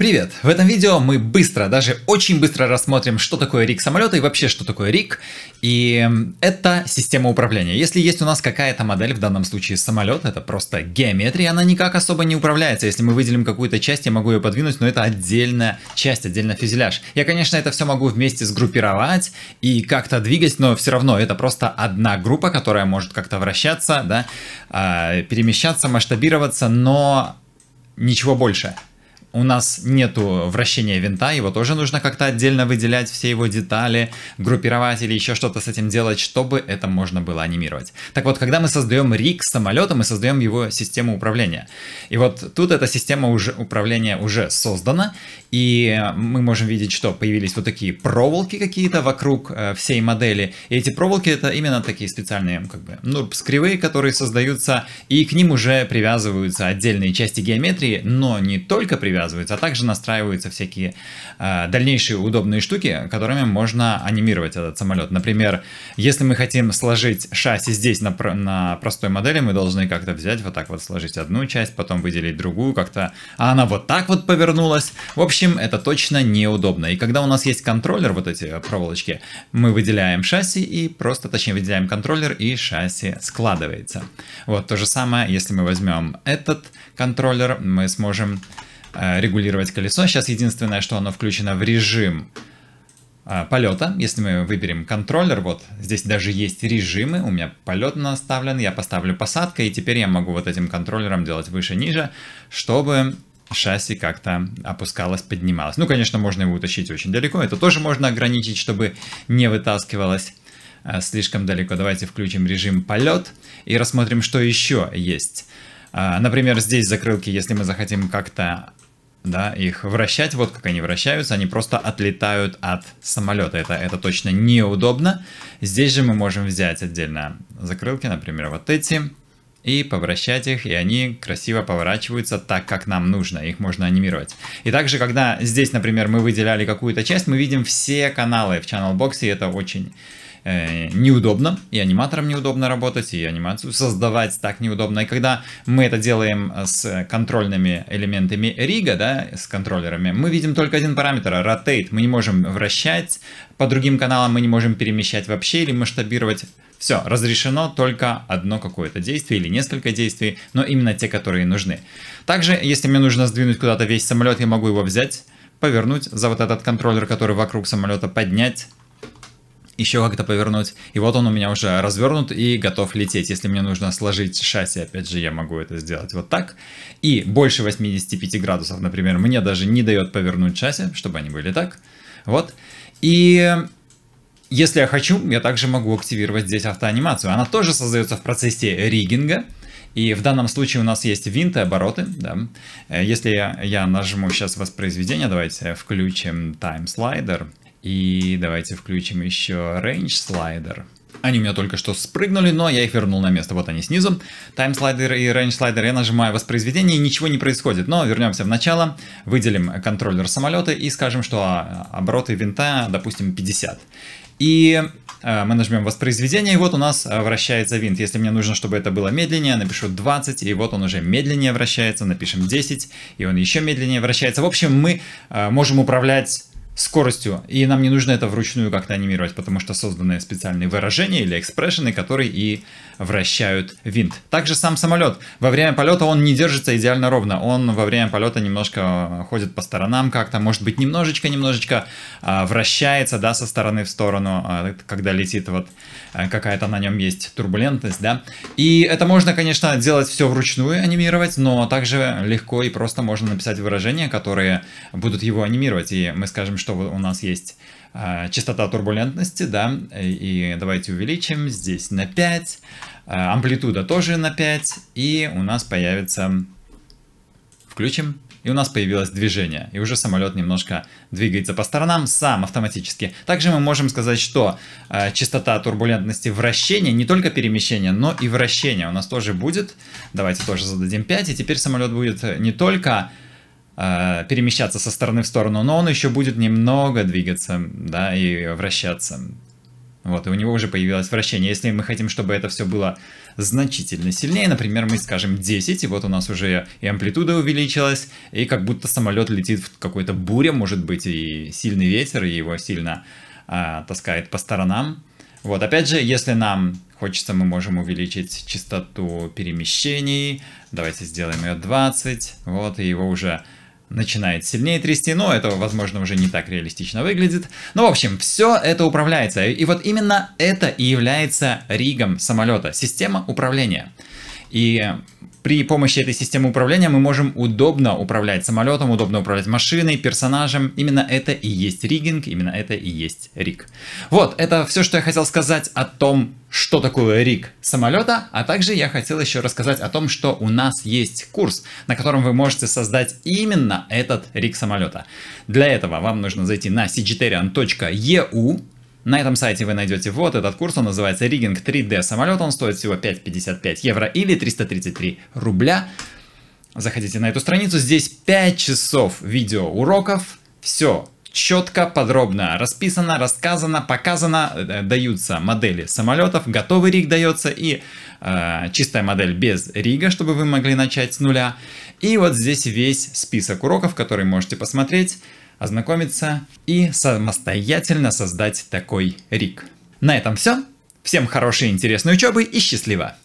Привет! В этом видео мы быстро, даже очень быстро рассмотрим, что такое рик самолета и вообще, что такое рик. И это система управления. Если есть у нас какая-то модель, в данном случае самолет, это просто геометрия, она никак особо не управляется. Если мы выделим какую-то часть, я могу ее подвинуть, но это отдельная часть, отдельно фюзеляж. Я, конечно, это все могу вместе сгруппировать и как-то двигать, но все равно это просто одна группа, которая может как-то вращаться, да, а, перемещаться, масштабироваться, но ничего больше у нас нету вращения винта, его тоже нужно как-то отдельно выделять, все его детали, группировать или еще что-то с этим делать, чтобы это можно было анимировать. Так вот, когда мы создаем рик самолета, мы создаем его систему управления. И вот тут эта система уже, управления уже создана, и мы можем видеть, что появились вот такие проволоки какие-то вокруг э, всей модели. И эти проволоки это именно такие специальные, как бы, ну, скривые, которые создаются, и к ним уже привязываются отдельные части геометрии, но не только привязываются, привязывается, а также настраиваются всякие э, дальнейшие удобные штуки, которыми можно анимировать этот самолет. Например, если мы хотим сложить шасси здесь на, на простой модели, мы должны как-то взять вот так вот сложить одну часть, потом выделить другую как-то, а она вот так вот повернулась. В общем, это точно неудобно. И когда у нас есть контроллер, вот эти проволочки, мы выделяем шасси и просто, точнее, выделяем контроллер и шасси складывается. Вот то же самое, если мы возьмем этот контроллер, мы сможем Э, регулировать колесо. Сейчас единственное, что оно включено в режим э, полета. Если мы выберем контроллер, вот здесь даже есть режимы, у меня полет наставлен, я поставлю посадка, и теперь я могу вот этим контроллером делать выше-ниже, чтобы шасси как-то опускалось, поднималось. Ну, конечно, можно его утащить очень далеко, это тоже можно ограничить, чтобы не вытаскивалось э, слишком далеко. Давайте включим режим полет и рассмотрим, что еще есть. Например, здесь закрылки, если мы захотим как-то да, их вращать, вот как они вращаются, они просто отлетают от самолета, это, это точно неудобно. Здесь же мы можем взять отдельно закрылки, например, вот эти, и повращать их, и они красиво поворачиваются так, как нам нужно, их можно анимировать. И также, когда здесь, например, мы выделяли какую-то часть, мы видим все каналы в Channel Box, и это очень э, неудобно, и аниматорам неудобно работать, и анимацию создавать так неудобно. И когда мы это делаем э, с контрольными элементами рига, да, с контроллерами, мы видим только один параметр, rotate. Мы не можем вращать по другим каналам, мы не можем перемещать вообще или масштабировать. Все, разрешено только одно какое-то действие или несколько действий, но именно те, которые нужны. Также, если мне нужно сдвинуть куда-то весь самолет, я могу его взять, повернуть за вот этот контроллер, который вокруг самолета, поднять, еще как-то повернуть. И вот он у меня уже развернут и готов лететь. Если мне нужно сложить шасси, опять же, я могу это сделать вот так. И больше 85 градусов, например, мне даже не дает повернуть шасси, чтобы они были так. Вот. И если я хочу, я также могу активировать здесь автоанимацию. Она тоже создается в процессе ригинга. И в данном случае у нас есть винты, обороты. Да. Если я нажму сейчас воспроизведение, давайте включим таймслайдер слайдер и давайте включим еще Range Slider. Они у меня только что спрыгнули, но я их вернул на место. Вот они снизу. Time slider и range slider Я нажимаю воспроизведение, ничего не происходит. Но вернемся в начало, выделим контроллер самолета и скажем, что а, обороты винта, допустим, 50. И э, мы нажмем воспроизведение, и вот у нас э, вращается винт. Если мне нужно, чтобы это было медленнее, напишу 20, и вот он уже медленнее вращается, напишем 10, и он еще медленнее вращается. В общем, мы э, можем управлять скоростью, и нам не нужно это вручную как-то анимировать, потому что созданы специальные выражения или экспрессионы, которые и вращают винт. Также сам самолет. Во время полета он не держится идеально ровно, он во время полета немножко э, ходит по сторонам как-то, может быть, немножечко-немножечко э, вращается, да, со стороны в сторону, э, когда летит вот какая-то на нем есть турбулентность, да. И это можно, конечно, делать все вручную, анимировать, но также легко и просто можно написать выражения, которые будут его анимировать, и мы скажем, что что у нас есть э, частота турбулентности, да, и давайте увеличим здесь на 5, э, амплитуда тоже на 5, и у нас появится, включим, и у нас появилось движение, и уже самолет немножко двигается по сторонам сам автоматически. Также мы можем сказать, что э, частота турбулентности вращения, не только перемещения, но и вращения у нас тоже будет. Давайте тоже зададим 5, и теперь самолет будет не только э, перемещаться со стороны в сторону, но он еще будет немного двигаться, да, и вращаться. Вот, и у него уже появилось вращение. Если мы хотим, чтобы это все было значительно сильнее, например, мы скажем 10, и вот у нас уже и амплитуда увеличилась, и как будто самолет летит в какой-то буре, может быть, и сильный ветер, и его сильно э, таскает по сторонам. Вот, опять же, если нам хочется, мы можем увеличить частоту перемещений. Давайте сделаем ее 20. Вот, и его уже начинает сильнее трясти, но это, возможно, уже не так реалистично выглядит. Но, ну, в общем, все это управляется, и вот именно это и является ригом самолета, система управления. И при помощи этой системы управления мы можем удобно управлять самолетом, удобно управлять машиной, персонажем. Именно это и есть риггинг, именно это и есть риг. Вот, это все, что я хотел сказать о том, что такое риг самолета, а также я хотел еще рассказать о том, что у нас есть курс, на котором вы можете создать именно этот риг самолета. Для этого вам нужно зайти на cgiterian.eu, на этом сайте вы найдете вот этот курс, он называется rigging 3 3D самолет», он стоит всего 5,55 евро или 333 рубля. Заходите на эту страницу, здесь 5 часов видеоуроков, все четко, подробно расписано, рассказано, показано, э, даются модели самолетов, готовый риг дается и э, чистая модель без рига, чтобы вы могли начать с нуля. И вот здесь весь список уроков, которые можете посмотреть, ознакомиться и самостоятельно создать такой риг. На этом все. Всем хорошей интересной учебы и счастливо!